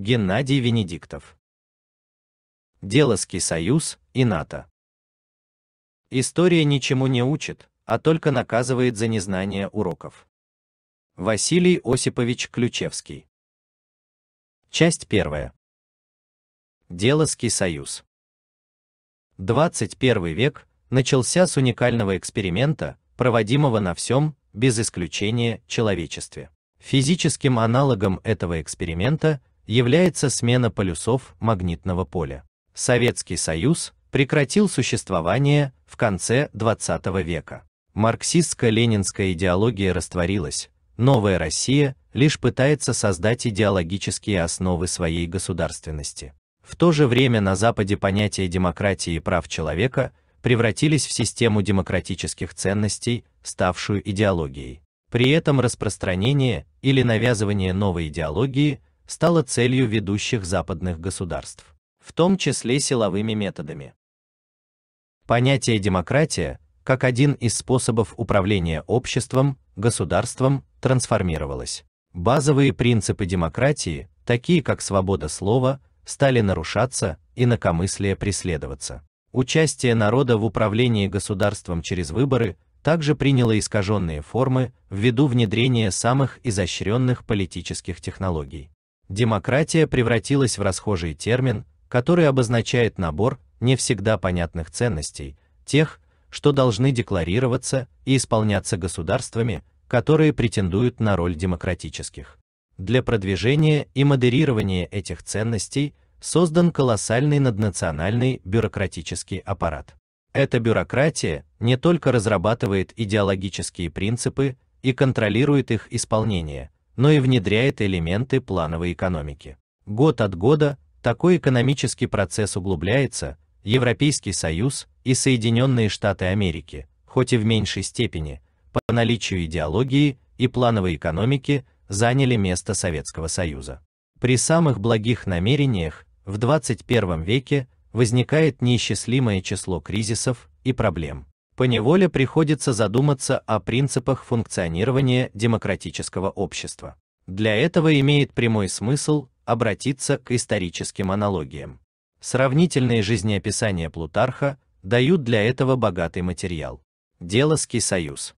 Геннадий Венедиктов. Делоский союз и НАТО. История ничему не учит, а только наказывает за незнание уроков. Василий Осипович Ключевский. Часть первая. Делоский союз. 21 век начался с уникального эксперимента, проводимого на всем, без исключения, человечестве. Физическим аналогом этого эксперимента является смена полюсов магнитного поля. Советский Союз прекратил существование в конце 20 века. Марксистско-ленинская идеология растворилась, новая Россия лишь пытается создать идеологические основы своей государственности. В то же время на Западе понятия демократии и прав человека превратились в систему демократических ценностей, ставшую идеологией. При этом распространение или навязывание новой идеологии Стала целью ведущих западных государств, в том числе силовыми методами. Понятие демократия, как один из способов управления обществом, государством, трансформировалось. Базовые принципы демократии, такие как свобода слова, стали нарушаться и инакомыслие преследоваться. Участие народа в управлении государством через выборы также приняло искаженные формы ввиду внедрения самых изощренных политических технологий. Демократия превратилась в расхожий термин, который обозначает набор не всегда понятных ценностей, тех, что должны декларироваться и исполняться государствами, которые претендуют на роль демократических. Для продвижения и модерирования этих ценностей создан колоссальный наднациональный бюрократический аппарат. Эта бюрократия не только разрабатывает идеологические принципы и контролирует их исполнение, но и внедряет элементы плановой экономики. Год от года такой экономический процесс углубляется, Европейский Союз и Соединенные Штаты Америки, хоть и в меньшей степени, по наличию идеологии и плановой экономики заняли место Советского Союза. При самых благих намерениях в 21 веке возникает неисчислимое число кризисов и проблем поневоле приходится задуматься о принципах функционирования демократического общества. Для этого имеет прямой смысл обратиться к историческим аналогиям. Сравнительные жизнеописания Плутарха дают для этого богатый материал. Делоский союз.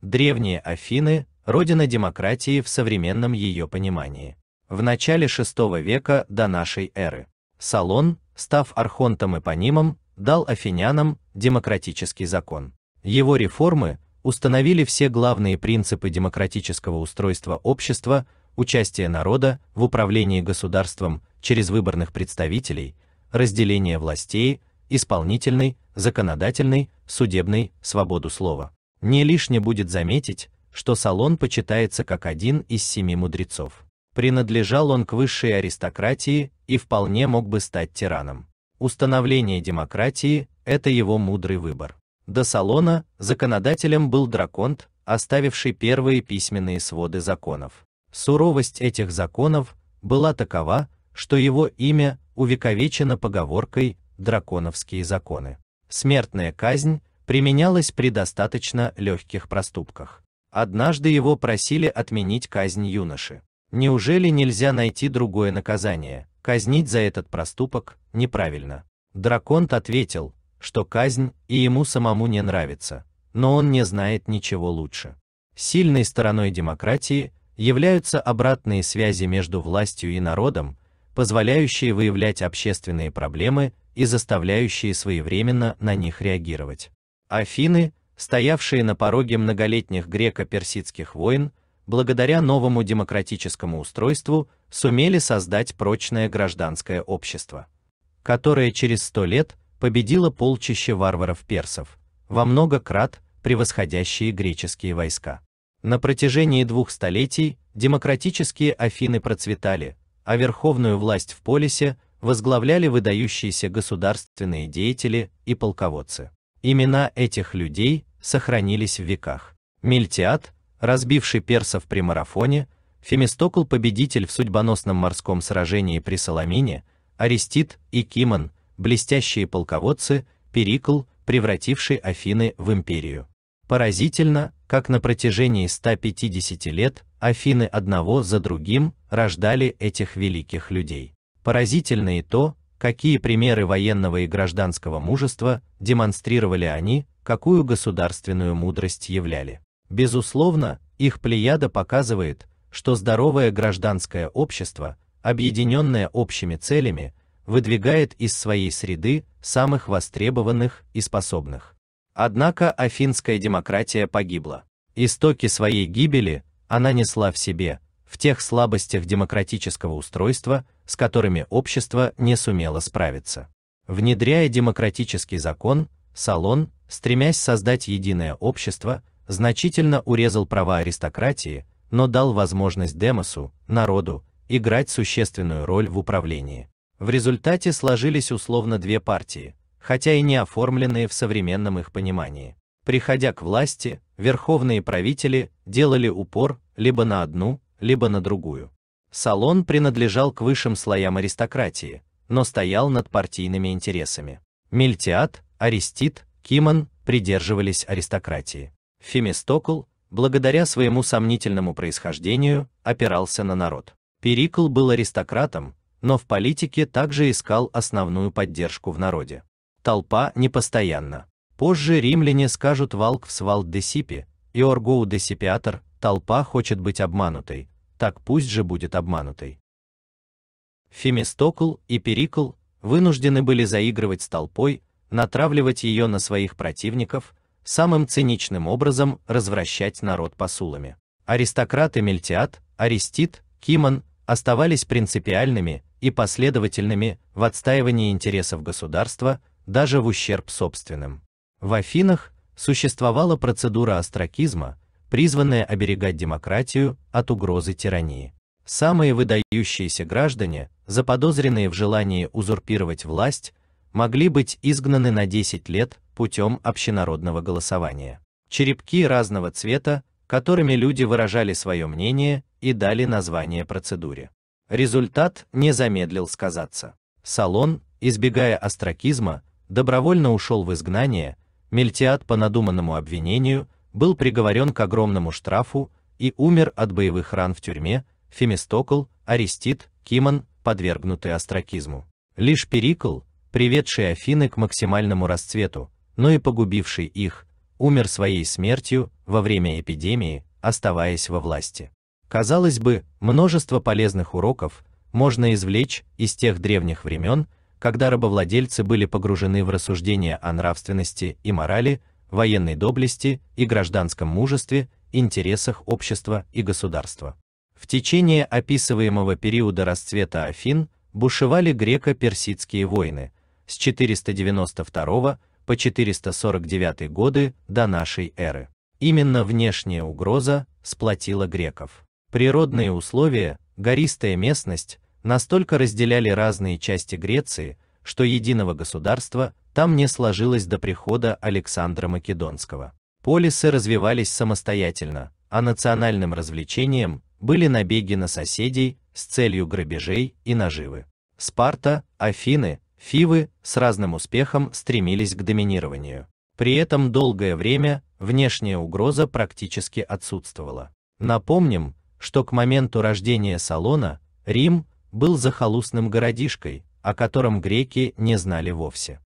Древние Афины – родина демократии в современном ее понимании. В начале VI века до нашей эры Салон, став архонтом и понимом, дал афинянам демократический закон. Его реформы установили все главные принципы демократического устройства общества, участие народа в управлении государством через выборных представителей, разделение властей, исполнительной, законодательной, судебной, свободу слова. Не лишне будет заметить, что Салон почитается как один из семи мудрецов. Принадлежал он к высшей аристократии и вполне мог бы стать тираном. Установление демократии – это его мудрый выбор. До Салона законодателем был Драконт, оставивший первые письменные своды законов. Суровость этих законов была такова, что его имя увековечено поговоркой «драконовские законы». Смертная казнь применялась при достаточно легких проступках. Однажды его просили отменить казнь юноши. Неужели нельзя найти другое наказание? казнить за этот проступок неправильно. Драконт ответил, что казнь и ему самому не нравится, но он не знает ничего лучше. Сильной стороной демократии являются обратные связи между властью и народом, позволяющие выявлять общественные проблемы и заставляющие своевременно на них реагировать. Афины, стоявшие на пороге многолетних греко-персидских войн, благодаря новому демократическому устройству сумели создать прочное гражданское общество, которое через сто лет победило полчища варваров-персов, во много крат превосходящие греческие войска. На протяжении двух столетий демократические Афины процветали, а верховную власть в полисе возглавляли выдающиеся государственные деятели и полководцы. Имена этих людей сохранились в веках. Мильтиад разбивший персов при марафоне, Фемистокл победитель в судьбоносном морском сражении при Саламине, Аристид и Кимон, блестящие полководцы, Перикл, превративший Афины в империю. Поразительно, как на протяжении 150 лет Афины одного за другим рождали этих великих людей. Поразительно и то, какие примеры военного и гражданского мужества демонстрировали они, какую государственную мудрость являли. Безусловно, их плеяда показывает, что здоровое гражданское общество, объединенное общими целями, выдвигает из своей среды самых востребованных и способных. Однако афинская демократия погибла. Истоки своей гибели она несла в себе, в тех слабостях демократического устройства, с которыми общество не сумело справиться. Внедряя демократический закон, Салон, стремясь создать единое общество, значительно урезал права аристократии, но дал возможность демосу, народу, играть существенную роль в управлении. В результате сложились условно две партии, хотя и не оформленные в современном их понимании. Приходя к власти, верховные правители делали упор либо на одну, либо на другую. Салон принадлежал к высшим слоям аристократии, но стоял над партийными интересами. Мильтиад, Аристид, Кимон придерживались аристократии. Фемистокл, благодаря своему сомнительному происхождению, опирался на народ. Перикл был аристократом, но в политике также искал основную поддержку в народе. Толпа непостоянна. Позже римляне скажут «Валк в свалт десипи» и «Оргоу десипиатор» «Толпа хочет быть обманутой, так пусть же будет обманутой». Фемистокл и Перикл вынуждены были заигрывать с толпой, натравливать ее на своих противников, самым циничным образом развращать народ посулами. Аристократы Мельтиад, Аристид, Кимон оставались принципиальными и последовательными в отстаивании интересов государства даже в ущерб собственным. В Афинах существовала процедура остракизма, призванная оберегать демократию от угрозы тирании. Самые выдающиеся граждане, заподозренные в желании узурпировать власть, могли быть изгнаны на 10 лет путем общенародного голосования. Черепки разного цвета, которыми люди выражали свое мнение и дали название процедуре. Результат не замедлил сказаться. Салон, избегая остракизма, добровольно ушел в изгнание, Мельтиад по надуманному обвинению был приговорен к огромному штрафу и умер от боевых ран в тюрьме, Фемистокл, Аристид, Кимон, подвергнуты остракизму. Лишь Перикл, приведший Афины к максимальному расцвету, но и погубивший их, умер своей смертью во время эпидемии, оставаясь во власти. Казалось бы, множество полезных уроков можно извлечь из тех древних времен, когда рабовладельцы были погружены в рассуждения о нравственности и морали, военной доблести и гражданском мужестве, интересах общества и государства. В течение описываемого периода расцвета Афин бушевали греко-персидские войны с 492 по 449 годы до нашей эры. Именно внешняя угроза сплотила греков. Природные условия, гористая местность настолько разделяли разные части Греции, что единого государства там не сложилось до прихода Александра Македонского. Полисы развивались самостоятельно, а национальным развлечением были набеги на соседей с целью грабежей и наживы. Спарта, Афины, Фивы с разным успехом стремились к доминированию. При этом долгое время внешняя угроза практически отсутствовала. Напомним, что к моменту рождения Салона Рим был захолустным городишкой, о котором греки не знали вовсе.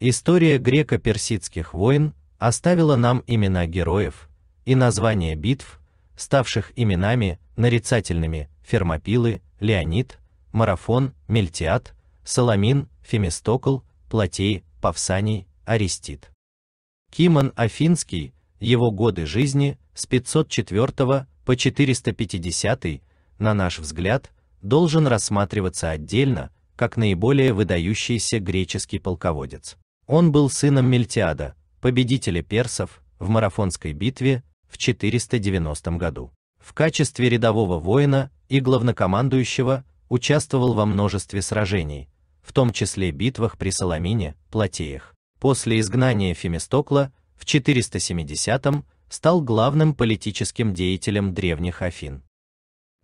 История греко-персидских войн оставила нам имена героев и названия битв, ставших именами нарицательными Фермопилы, Леонид, Марафон, Мельтиад, Саламин, Фемистокл, Платей, Павсаний, Аристид. Кимон Афинский, его годы жизни с 504 по 450, на наш взгляд, должен рассматриваться отдельно, как наиболее выдающийся греческий полководец. Он был сыном Мельтиада, победителя персов в марафонской битве в 490 году. В качестве рядового воина и главнокомандующего участвовал во множестве сражений, в том числе битвах при Соломине, Платеях. После изгнания Фемистокла в 470-м стал главным политическим деятелем древних Афин.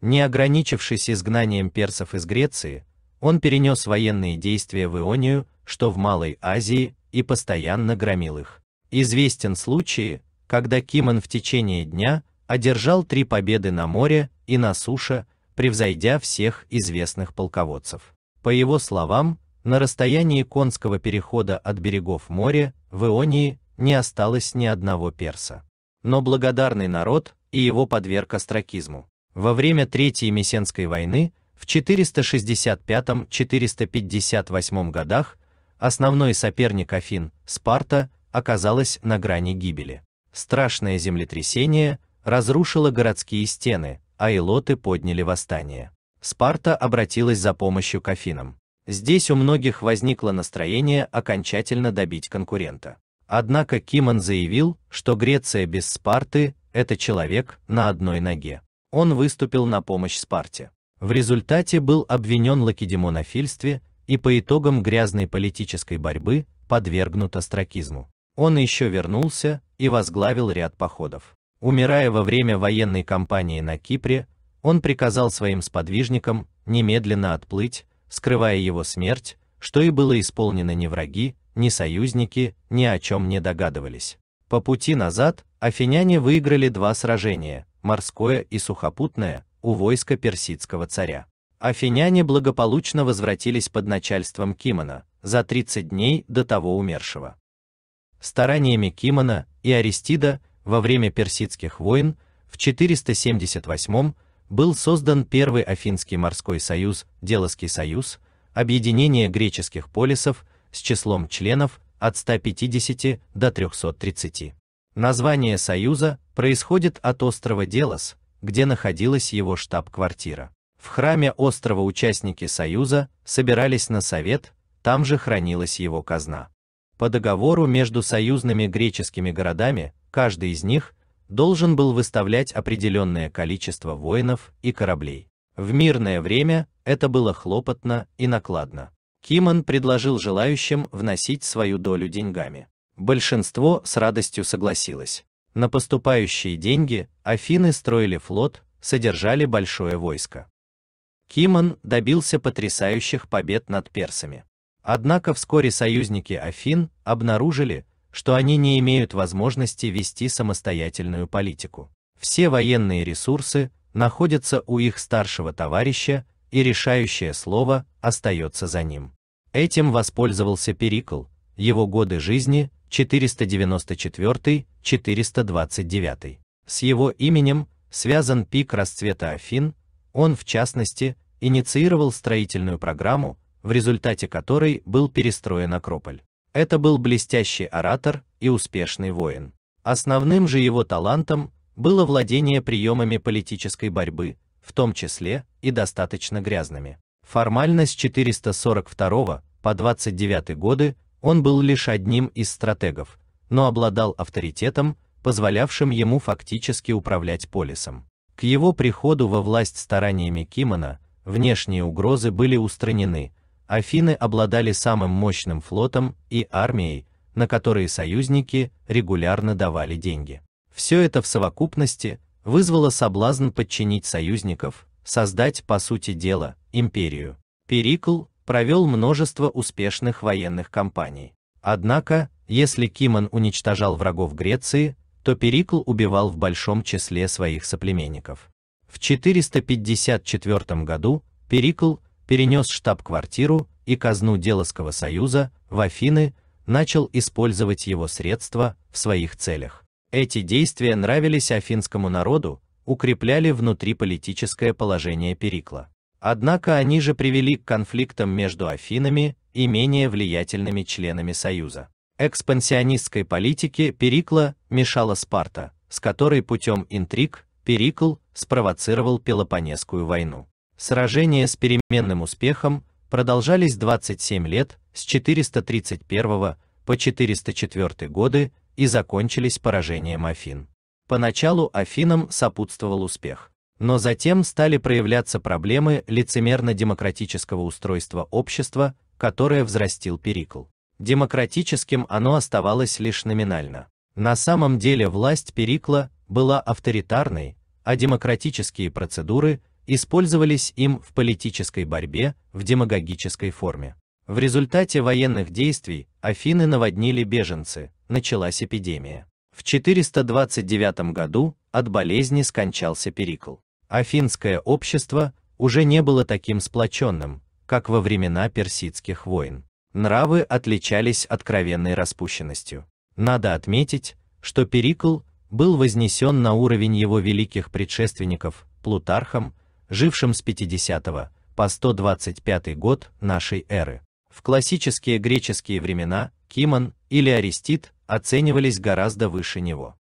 Не ограничившись изгнанием персов из Греции, он перенес военные действия в Ионию, что в Малой Азии, и постоянно громил их. Известен случай, когда Кимон в течение дня одержал три победы на море и на суше, превзойдя всех известных полководцев. По его словам, на расстоянии конского перехода от берегов моря в Ионии не осталось ни одного перса. Но благодарный народ и его подверг остракизму. Во время Третьей Мессенской войны в 465-458 годах основной соперник Афин, Спарта, оказалась на грани гибели. Страшное землетрясение разрушило городские стены, а илоты подняли восстание. Спарта обратилась за помощью к Афинам. Здесь у многих возникло настроение окончательно добить конкурента. Однако Кимон заявил, что Греция без Спарты – это человек на одной ноге. Он выступил на помощь Спарте. В результате был обвинен лакедемонофильстве и по итогам грязной политической борьбы подвергнут астракизму. Он еще вернулся и возглавил ряд походов. Умирая во время военной кампании на Кипре, он приказал своим сподвижникам немедленно отплыть, скрывая его смерть, что и было исполнено ни враги, ни союзники ни о чем не догадывались. По пути назад афиняне выиграли два сражения, морское и сухопутное, у войска персидского царя. Афиняне благополучно возвратились под начальством Кимона за 30 дней до того умершего. Стараниями Кимона и Аристида во время персидских войн в 478 был создан первый Афинский морской союз, Делосский союз, объединение греческих полисов с числом членов от 150 до 330. Название союза происходит от острова Делос, где находилась его штаб-квартира. В храме острова участники союза собирались на совет, там же хранилась его казна. По договору между союзными греческими городами, каждый из них должен был выставлять определенное количество воинов и кораблей. В мирное время это было хлопотно и накладно. Кимон предложил желающим вносить свою долю деньгами. Большинство с радостью согласилось. На поступающие деньги Афины строили флот, содержали большое войско. Кимон добился потрясающих побед над персами. Однако вскоре союзники Афин обнаружили, что они не имеют возможности вести самостоятельную политику. Все военные ресурсы находятся у их старшего товарища, и решающее слово остается за ним. Этим воспользовался Перикл, его годы жизни 494-429. С его именем связан пик расцвета Афин, он в частности инициировал строительную программу, в результате которой был перестроен Акрополь. Это был блестящий оратор и успешный воин. Основным же его талантом было владение приемами политической борьбы, в том числе и достаточно грязными. Формально с 442 по 29 годы он был лишь одним из стратегов, но обладал авторитетом, позволявшим ему фактически управлять полисом. К его приходу во власть стараниями Кимона внешние угрозы были устранены, Афины обладали самым мощным флотом и армией, на которые союзники регулярно давали деньги. Все это в совокупности вызвало соблазн подчинить союзников, создать, по сути дела, империю. Перикл провел множество успешных военных кампаний. Однако, если Кимон уничтожал врагов Греции, то Перикл убивал в большом числе своих соплеменников. В 454 году Перикл Перенёс штаб-квартиру и казну Делосского союза в Афины, начал использовать его средства в своих целях. Эти действия нравились афинскому народу, укрепляли внутриполитическое положение Перикла. Однако они же привели к конфликтам между Афинами и менее влиятельными членами союза. Экспансионистской политике Перикла мешала Спарта, с которой путем интриг Перикл спровоцировал Пелопонесскую войну. Сражения с переменным успехом продолжались 27 лет, с 431 по 404 годы и закончились поражением Афин. Поначалу Афинам сопутствовал успех, но затем стали проявляться проблемы лицемерно-демократического устройства общества, которое взрастил Перикл. Демократическим оно оставалось лишь номинально. На самом деле власть Перикла была авторитарной, а демократические процедуры использовались им в политической борьбе в демагогической форме. В результате военных действий Афины наводнили беженцы, началась эпидемия. В 429 году от болезни скончался Перикл. Афинское общество уже не было таким сплоченным, как во времена персидских войн. Нравы отличались откровенной распущенностью. Надо отметить, что Перикл был вознесен на уровень его великих предшественников Плутархом жившим с 50 по 125 год нашей эры. В классические греческие времена Кимон или Аристид оценивались гораздо выше него.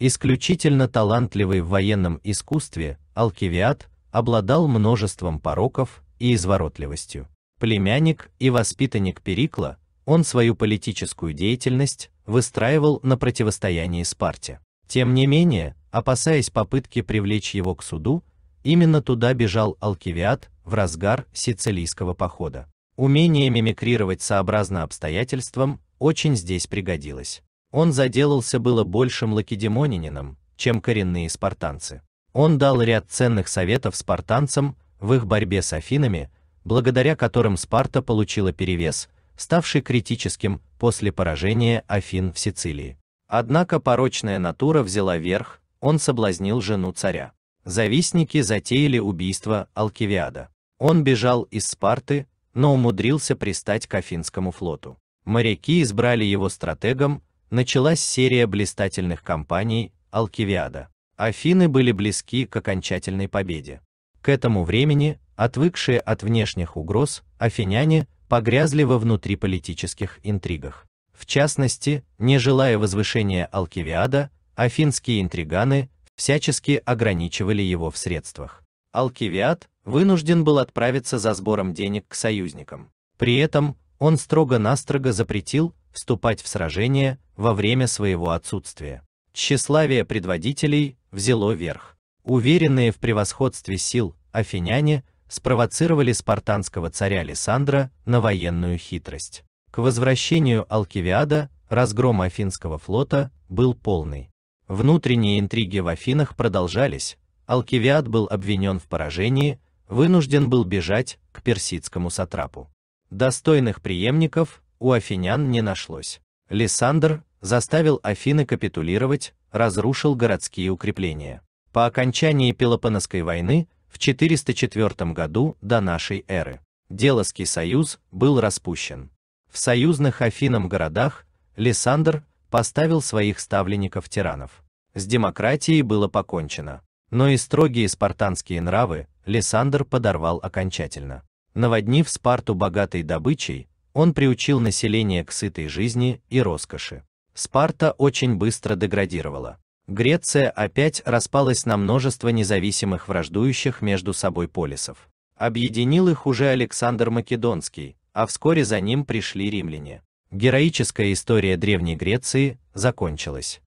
Исключительно талантливый в военном искусстве, Алкивиад обладал множеством пороков и изворотливостью. Племянник и воспитанник Перикла, он свою политическую деятельность выстраивал на противостоянии Спарте. Тем не менее, опасаясь попытки привлечь его к суду, Именно туда бежал Алкивиад в разгар сицилийского похода. Умение мимикрировать сообразно обстоятельствам очень здесь пригодилось. Он заделался было большим лакедемонинином, чем коренные спартанцы. Он дал ряд ценных советов спартанцам в их борьбе с афинами, благодаря которым Спарта получила перевес, ставший критическим после поражения Афин в Сицилии. Однако порочная натура взяла верх, он соблазнил жену царя. Завистники затеяли убийство Алкивиада. Он бежал из Спарты, но умудрился пристать к Афинскому флоту. Моряки избрали его стратегом, началась серия блистательных кампаний Алкивиада. Афины были близки к окончательной победе. К этому времени, отвыкшие от внешних угроз, афиняне погрязли во внутриполитических интригах. В частности, не желая возвышения Алкивиада, афинские интриганы всячески ограничивали его в средствах. Алкивиад вынужден был отправиться за сбором денег к союзникам. При этом он строго-настрого запретил вступать в сражение во время своего отсутствия. Тщеславие предводителей взяло верх. Уверенные в превосходстве сил афиняне спровоцировали спартанского царя Александра на военную хитрость. К возвращению Алкивиада разгром Афинского флота был полный. Внутренние интриги в Афинах продолжались, Алкивиад был обвинен в поражении, вынужден был бежать к персидскому сатрапу. Достойных преемников у афинян не нашлось. Лисандр заставил Афины капитулировать, разрушил городские укрепления. По окончании Пелопонесской войны в 404 году до нашей эры Делоский союз был распущен. В союзных Афинам городах Лисандр поставил своих ставленников-тиранов. С демократией было покончено, но и строгие спартанские нравы Лисандр подорвал окончательно. Наводнив Спарту богатой добычей, он приучил население к сытой жизни и роскоши. Спарта очень быстро деградировала. Греция опять распалась на множество независимых враждующих между собой полисов. Объединил их уже Александр Македонский, а вскоре за ним пришли римляне. Героическая история Древней Греции закончилась.